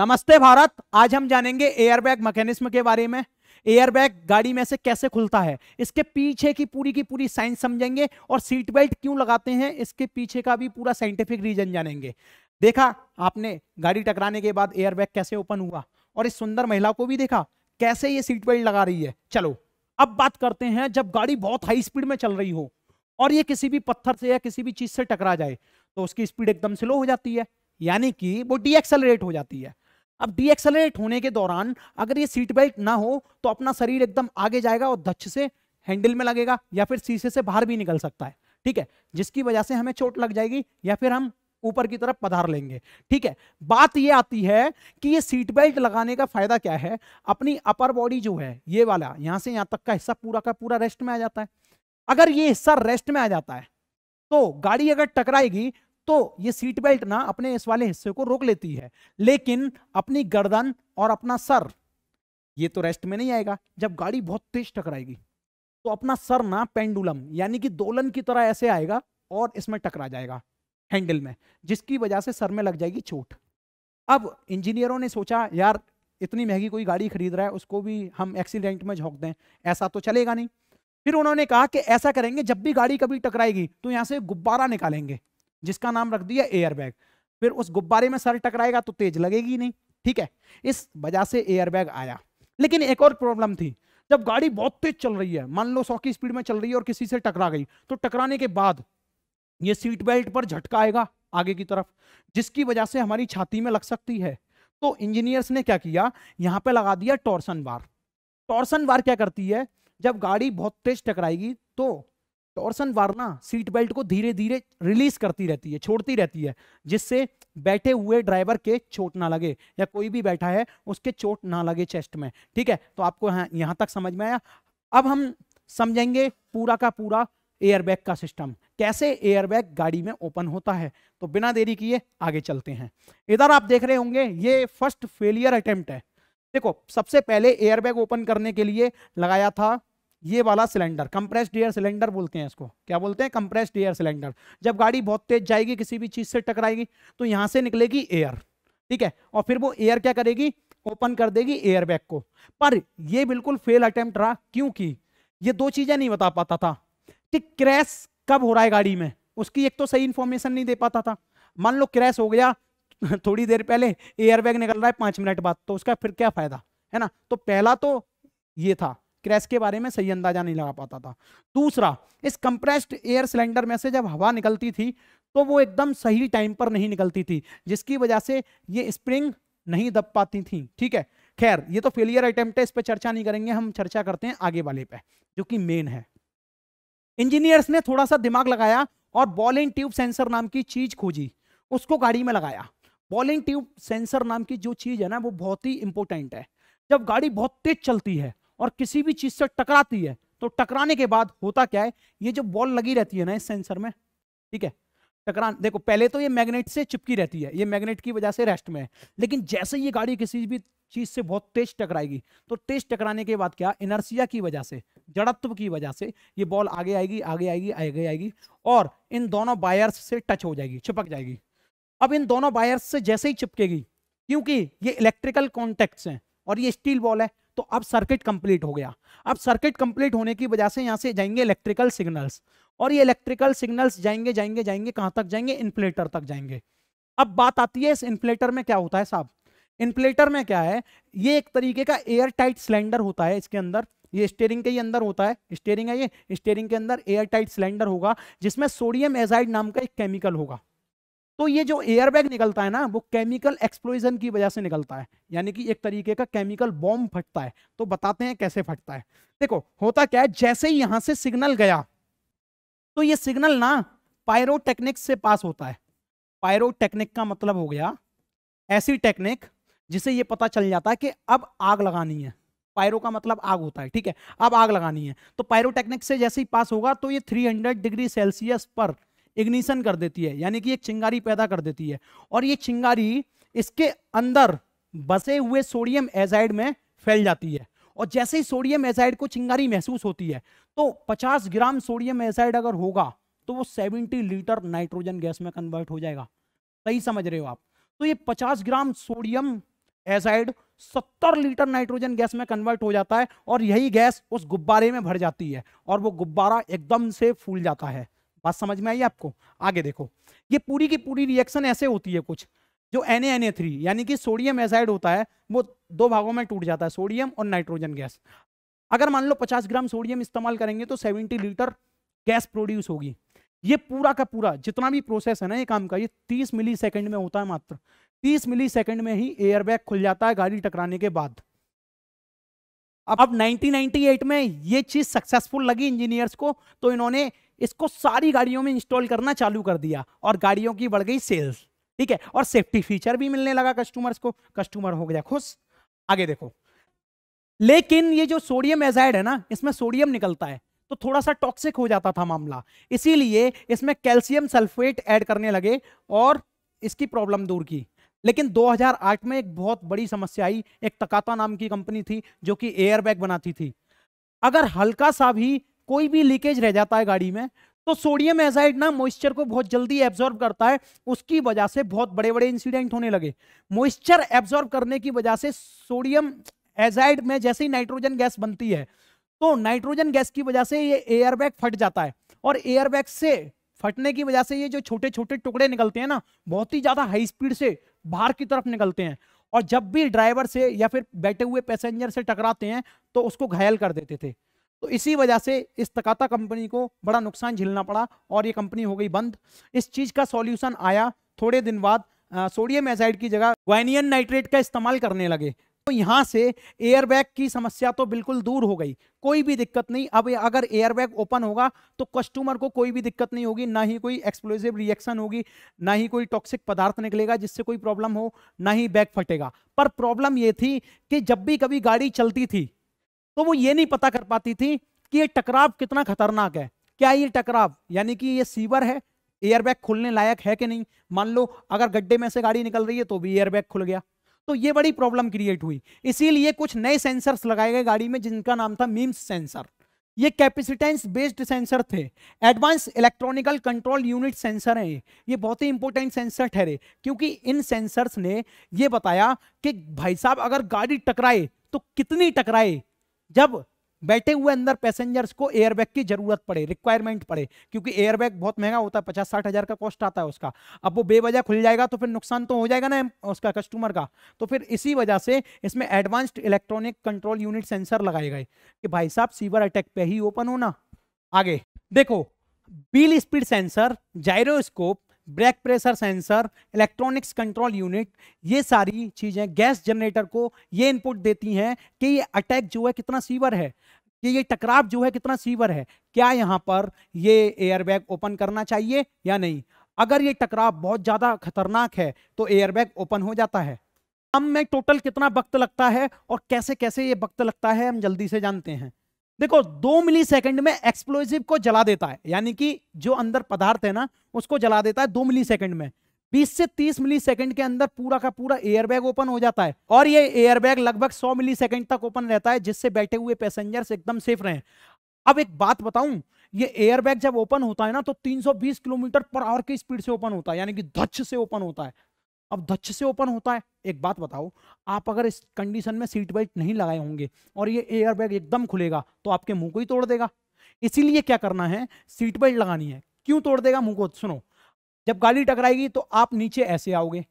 नमस्ते भारत आज हम जानेंगे एयरबैग मैकेनिज्म के बारे में एयरबैग गाड़ी में से कैसे खुलता है इसके पीछे की पूरी की पूरी साइंस समझेंगे और सीट बेल्ट क्यों लगाते हैं इसके पीछे का भी पूरा साइंटिफिक रीजन जानेंगे देखा आपने गाड़ी टकराने के बाद एयरबैग कैसे ओपन हुआ और इस सुंदर महिला को भी देखा कैसे ये सीट बेल्ट लगा रही है चलो अब बात करते हैं जब गाड़ी बहुत हाई स्पीड में चल रही हो और ये किसी भी पत्थर से या किसी भी चीज से टकरा जाए तो उसकी स्पीड एकदम स्लो हो जाती है यानी कि वो डीएक्सलरेट हो जाती है अब डीएक्सलरेट होने के दौरान अगर ये सीट बेल्ट ना हो तो अपना शरीर एकदम आगे जाएगा और धच्छ से हैंडल में लगेगा या फिर शीशे से बाहर भी निकल सकता है ठीक है जिसकी वजह से हमें चोट लग जाएगी या फिर हम ऊपर की तरफ पधार लेंगे ठीक है बात ये आती है कि ये सीट बेल्ट लगाने का फायदा क्या है अपनी अपर बॉडी जो है ये वाला यहां से यहां तक का हिस्सा पूरा का पूरा रेस्ट में आ जाता है अगर ये हिस्सा रेस्ट में आ जाता है तो गाड़ी अगर टकराएगी तो ये सीट बेल्ट ना अपने इस वाले हिस्से को रोक लेती है लेकिन अपनी गर्दन और अपना सर ये तो रेस्ट में नहीं आएगा जब गाड़ी बहुत तेज टकराएगी तो अपना सर ना पेंडुलम यानी कि दोलन की तरह ऐसे आएगा और इसमें टकरा जाएगा हैंडल में जिसकी वजह से सर में लग जाएगी चोट अब इंजीनियरों ने सोचा यार इतनी महंगी कोई गाड़ी खरीद रहा है उसको भी हम एक्सीडेंट में झोंक दें ऐसा तो चलेगा नहीं फिर उन्होंने कहा कि ऐसा करेंगे जब भी गाड़ी कभी टकराएगी तो यहाँ से गुब्बारा निकालेंगे जिसका नाम रख दिया एयर बैग फिर उस गुब्बारे में सर टकराएगा तो तेज लगेगी नहीं ठीक है इस वजह से एयर बैग आया लेकिन एक और प्रॉब्लम थी जब गाड़ी बहुत तेज चल रही है मान लो सौ की स्पीड में चल रही है और किसी से टकरा गई तो टकराने के बाद ये सीट बेल्ट पर झटका आएगा आगे की तरफ जिसकी वजह से हमारी छाती में लग सकती है तो इंजीनियर्स ने क्या किया यहाँ पे लगा दिया टॉर्सन बार टॉर्सन बार क्या करती है जब गाड़ी बहुत तेज टकराएगी तो टॉर्सन वारना सीट बेल्ट को धीरे धीरे रिलीज करती रहती है छोड़ती रहती है जिससे बैठे हुए ड्राइवर के चोट ना लगे या कोई भी बैठा है उसके चोट ना लगे चेस्ट में ठीक है तो आपको यहां तक समझ में आया अब हम समझेंगे पूरा का पूरा एयरबैग का सिस्टम कैसे एयरबैग गाड़ी में ओपन होता है तो बिना देरी किए आगे चलते हैं इधर आप देख रहे होंगे ये फर्स्ट फेलियर अटेम्प्ट है देखो सबसे पहले एयरबैग ओपन करने के लिए लगाया था ये वाला सिलेंडर कंप्रेस्ड एयर सिलेंडर बोलते हैं इसको क्या बोलते हैं कंप्रेस्ड एयर सिलेंडर जब गाड़ी बहुत तेज जाएगी किसी भी चीज़ से टकराएगी तो यहां से निकलेगी एयर ठीक है और फिर वो एयर क्या करेगी ओपन कर देगी एयर बैग को पर ये बिल्कुल फेल अटेम्प्ट रहा क्योंकि ये दो चीज़ें नहीं बता पाता था कि क्रैश कब हो रहा है गाड़ी में उसकी एक तो सही इंफॉर्मेशन नहीं दे पाता था मान लो क्रैश हो गया थोड़ी देर पहले एयर बैग निकल रहा है पांच मिनट बाद तो उसका फिर क्या फ़ायदा है ना तो पहला तो ये था क्रैश के बारे में सही अंदाजा नहीं लगा पाता था दूसरा इस कंप्रेस्ड एयर सिलेंडर में से जब हवा निकलती थी तो वो एकदम सही टाइम पर नहीं निकलती थी जिसकी वजह से ये स्प्रिंग नहीं दब पाती थी ठीक है खैर ये तो फेलियर अटेम्प्ट है इस पर चर्चा नहीं करेंगे हम चर्चा करते हैं आगे वाले पे जो कि मेन है इंजीनियर्स ने थोड़ा सा दिमाग लगाया और बॉलिंग ट्यूब सेंसर नाम की चीज खोजी उसको गाड़ी में लगाया बॉलिंग ट्यूब सेंसर नाम की जो चीज है ना वो बहुत ही इंपॉर्टेंट है जब गाड़ी बहुत तेज चलती है और किसी भी चीज से टकराती है तो टकराने के बाद होता क्या है ये जो बॉल लगी रहती है ना इस सेंसर में ठीक है टकरा देखो पहले तो ये मैग्नेट से चिपकी रहती है ये मैग्नेट की वजह से रेस्ट में है लेकिन जैसे ये गाड़ी किसी भी चीज से बहुत तेज टकराएगी तो तेज टकराने के बाद क्या इनर्सिया की वजह से जड़त्व की वजह से ये बॉल आगे आएगी आगे आएगी आगे आएगी और इन दोनों बायर्स से टच हो जाएगी चिपक जाएगी अब इन दोनों बायर्स से जैसे ही चिपकेगी क्योंकि ये इलेक्ट्रिकल कॉन्टेक्ट्स हैं और ये स्टील बॉल है तो अब सर्किट कंप्लीट हो गया अब सर्किट कंप्लीट होने की वजह से यहाँ से जाएंगे इलेक्ट्रिकल सिग्नल्स और ये इलेक्ट्रिकल सिग्नल्स जाएंगे जाएंगे जाएंगे कहाँ तक जाएंगे इन्फ्लेटर तक जाएंगे अब बात आती है इस इन्फ्लेटर में क्या होता है साहब इन्फ्लेटर में क्या है ये एक तरीके का एयर टाइट सिलेंडर होता है इसके अंदर ये स्टेयरिंग के ही अंदर होता है स्टेयरिंग है ये स्टेयरिंग के अंदर एयर टाइट सिलेंडर होगा जिसमें सोडियम एजाइड नाम का एक केमिकल होगा तो ये जो एयरबैग निकलता है ना वो केमिकल एक्सप्लोजन की वजह से निकलता है यानी कि एक तरीके का केमिकल बॉम्ब फटता है तो बताते हैं कैसे फटता है देखो होता क्या है जैसे ही यहां से सिग्नल गया तो ये सिग्नल ना पायरोटेक्निक से पास होता है पायरोटेक्निक का मतलब हो गया ऐसी टेक्निक जिसे ये पता चल जाता है कि अब आग लगानी है पायरो का मतलब आग होता है ठीक है अब आग लगानी है तो पायरोटेक्निक से जैसे ही पास होगा तो ये 300 डिग्री सेल्सियस पर इग्निशन कर देती है यानी कि एक चिंगारी पैदा कर देती है और ये चिंगारी इसके अंदर बसे हुए सोडियम एजाइड में फैल जाती है और जैसे ही सोडियम एजाइड को चिंगारी महसूस होती है तो 50 ग्राम सोडियम एजाइड अगर होगा तो वो 70 लीटर नाइट्रोजन गैस में कन्वर्ट हो जाएगा सही समझ रहे हो आप तो ये 50 gram sodium azide 70 litre nitrogen gas में कन्वर्ट हो जाता है और यही गैस उस गुब्बारे में भर जाती है और वो गुब्बारा एकदम से फूल जाता है बात समझ में आई आपको आगे देखो ये पूरी की पूरी रिएक्शन ऐसे होती है कुछ जो एन एन ए थ्री यानी कि सोडियम एसाइड होता है वो दो भागों में टूट जाता है सोडियम और नाइट्रोजन गैस अगर मान लो 50 ग्राम सोडियम इस्तेमाल करेंगे तो 70 लीटर गैस प्रोड्यूस होगी ये पूरा का पूरा जितना भी प्रोसेस है ना ये काम का ये 30 मिली सेकेंड में होता है मात्र 30 मिली सेकेंड में ही एयर बैग खुल जाता है गाड़ी टकराने के बाद अब अब 1998 में ये चीज सक्सेसफुल लगी इंजीनियर्स को तो इन्होंने इसको सारी गाड़ियों में इंस्टॉल करना चालू कर दिया और गाड़ियों की बढ़ गई सेल्स ठीक है और सेफ्टी फीचर भी मिलने लगा कस्टमर्स को कस्टमर हो गया खुश आगे देखो लेकिन ये जो सोडियम एजाइड है ना इसमें सोडियम निकलता है तो थोड़ा सा टॉक्सिक हो जाता था मामला इसीलिए इसमें कैल्शियम सल्फेट ऐड करने लगे और इसकी प्रॉब्लम दूर की लेकिन 2008 में एक बहुत बड़ी समस्या आई एक तकाता नाम की कंपनी थी जो कि एयरबैग बनाती थी अगर हल्का सा भी कोई भी लीकेज रह जाता है गाड़ी में तो सोडियम एजाइड ना मॉइस्चर को बहुत जल्दी एब्जॉर्ब करता है उसकी वजह से बहुत बड़े बड़े इंसिडेंट होने लगे मॉइस्चर एब्जॉर्ब करने की वजह से सोडियम एजाइड में जैसे ही नाइट्रोजन गैस बनती है तो नाइट्रोजन गैस की वजह से ये एयरबैग फट जाता है और एयरबैग से फटने की वजह से ये जो छोटे छोटे टुकड़े निकलते हैं ना बहुत ही ज़्यादा हाई स्पीड से बाहर की तरफ निकलते हैं और जब भी ड्राइवर से या फिर बैठे हुए पैसेंजर से टकराते हैं तो उसको घायल कर देते थे तो इसी वजह से इस तकाता कंपनी को बड़ा नुकसान झेलना पड़ा और ये कंपनी हो गई बंद इस चीज़ का सॉल्यूशन आया थोड़े दिन बाद सोडियम एजाइड की जगह वाइनियन नाइट्रेट का इस्तेमाल करने लगे तो यहाँ से एयरबैग की समस्या तो बिल्कुल दूर हो गई कोई भी दिक्कत नहीं अब अगर एयरबैग ओपन होगा तो कस्टमर को कोई भी दिक्कत नहीं होगी ना ही कोई एक्सप्लोजिव रिएक्शन होगी ना ही कोई टॉक्सिक पदार्थ निकलेगा जिससे कोई प्रॉब्लम हो ना ही बैग फटेगा पर प्रॉब्लम ये थी कि जब भी कभी गाड़ी चलती थी तो वो ये नहीं पता कर पाती थी कि ये टकराव कितना खतरनाक है क्या ये टकराव यानी कि ये सीवर है एयरबैग खुलने लायक है कि नहीं मान लो अगर गड्ढे में से गाड़ी निकल रही है तो भी एयरबैग खुल गया तो ये बड़ी प्रॉब्लम क्रिएट हुई इसीलिए कुछ नए सेंसर्स लगाए गए गाड़ी में जिनका नाम था मीम्स सेंसर ये कैपेसिटेंस बेस्ड सेंसर थे advance electronical control unit sensor हैं ये बहुत ही इंपॉर्टेंट सेंसर ठहरे क्योंकि इन सेंसर्स ने ये बताया कि भाई साहब अगर गाड़ी टकराए तो कितनी टकराए जब बैठे हुए अंदर पैसेंजर्स को एयरबैग की जरूरत पड़े रिक्वायरमेंट पड़े क्योंकि एयरबैग बहुत महंगा होता है पचास साठ हजार का कॉस्ट आता है उसका अब वो बेवजह खुल जाएगा तो फिर नुकसान तो हो जाएगा ना उसका कस्टमर का तो फिर इसी वजह से इसमें advanced electronic control unit sensor लगाए गए कि भाई साहब सीवर अटैक पे ही ओपन होना आगे देखो wheel speed sensor gyroscope brake pressure sensor electronics control unit ये सारी चीज़ें गैस जनरेटर को ये इनपुट देती हैं कि ये अटैक जो है कितना सीवर है कि ये टकराव जो है कितना सीवर है क्या यहाँ पर ये एयरबैग ओपन करना चाहिए या नहीं अगर ये टकराव बहुत ज़्यादा खतरनाक है तो एयरबैग ओपन हो जाता है हम में टोटल कितना वक्त लगता है और कैसे कैसे ये वक्त लगता है हम जल्दी से जानते हैं देखो दो मिली सेकेंड में एक्सप्लोजिव को जला देता है यानी कि जो अंदर पदार्थ है ना उसको जला देता है दो मिली सेकेंड में 20 से 30 मिली सेकेंड के अंदर पूरा का पूरा एयरबैग ओपन हो जाता है और ये एयरबैग लगभग 100 मिली सेकेंड तक ओपन रहता है जिससे बैठे हुए पैसेंजर्स एकदम सेफ रहे अब एक बात बताऊं ये एयरबैग जब ओपन होता है ना तो 320 किलोमीटर पर आवर की स्पीड से ओपन होता है यानी कि धच से ओपन होता है अब धच्छ से ओपन होता है एक बात बताओ आप अगर इस कंडीशन में सीट बेल्ट नहीं लगाए होंगे और ये एयर बैग एकदम खुलेगा तो आपके मुंह को ही तोड़ देगा इसीलिए क्या करना है सीट बेल्ट लगानी है क्यों तोड़ देगा मुंह को सुनो जब गाड़ी टकराएगी तो आप नीचे ऐसे आओगे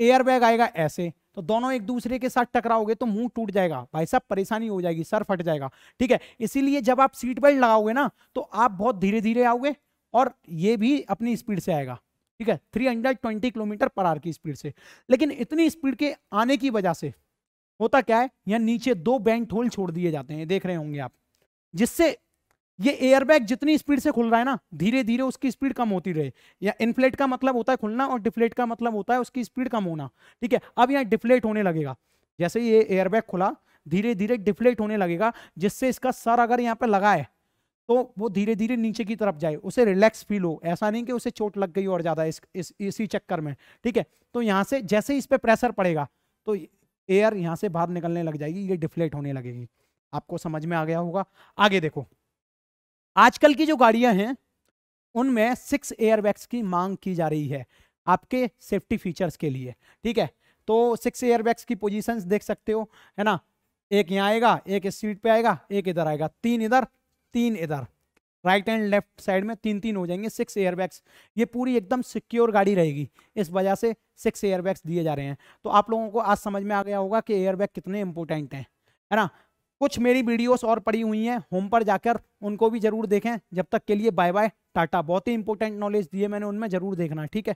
एयर बैग आएगा ऐसे तो दोनों एक दूसरे के साथ टकराओगे तो मुंह टूट जाएगा भाई साहब परेशानी हो जाएगी सर फट जाएगा ठीक है इसीलिए जब आप सीट बेल्ट लगाओगे ना तो आप बहुत धीरे धीरे आओगे और ये भी अपनी स्पीड से आएगा ठीक है 320 किलोमीटर पर आर की स्पीड से लेकिन इतनी स्पीड के आने की वजह से होता क्या है यहाँ नीचे दो बैंड होल छोड़ दिए जाते हैं देख रहे होंगे आप जिससे ये एयरबैग जितनी स्पीड से खुल रहा है ना धीरे धीरे उसकी स्पीड कम होती रहे या इन्फ्लेट का मतलब होता है खुलना और डिफ्लेट का मतलब होता है उसकी स्पीड कम होना ठीक है अब यहाँ डिफ्लेट होने लगेगा जैसे ये एयरबैग खुला धीरे धीरे डिफ्लेट होने लगेगा जिससे इसका सर अगर यहाँ पर लगा है तो वो धीरे धीरे नीचे की तरफ जाए उसे रिलैक्स फील हो ऐसा नहीं कि उसे चोट लग गई और ज़्यादा इस, इस इसी चक्कर में ठीक है तो यहाँ से जैसे ही इस पर प्रेशर पड़ेगा तो एयर यहाँ से बाहर निकलने लग जाएगी ये डिफ्लेट होने लगेगी आपको समझ में आ गया होगा आगे देखो आजकल की जो गाड़ियां हैं उनमें सिक्स बैग्स की मांग की जा रही है आपके सेफ्टी फीचर्स के लिए ठीक है तो सिक्स बैग्स की पोजीशंस देख सकते हो है ना एक यहाँ आएगा एक इस सीट पे आएगा एक इधर आएगा तीन इधर तीन इधर राइट एंड लेफ्ट साइड में तीन तीन हो जाएंगे सिक्स एयरबैग्स ये पूरी एकदम सिक्योर गाड़ी रहेगी इस वजह से सिक्स एयरबैग्स दिए जा रहे हैं तो आप लोगों को आज समझ में आ गया होगा कि एयरबैग कितने इंपॉर्टेंट हैं है ना कुछ मेरी वीडियोस और पड़ी हुई हैं होम पर जाकर उनको भी जरूर देखें जब तक के लिए बाय बाय टाटा बहुत ही इंपॉर्टेंट नॉलेज दिए मैंने उनमें जरूर देखना ठीक है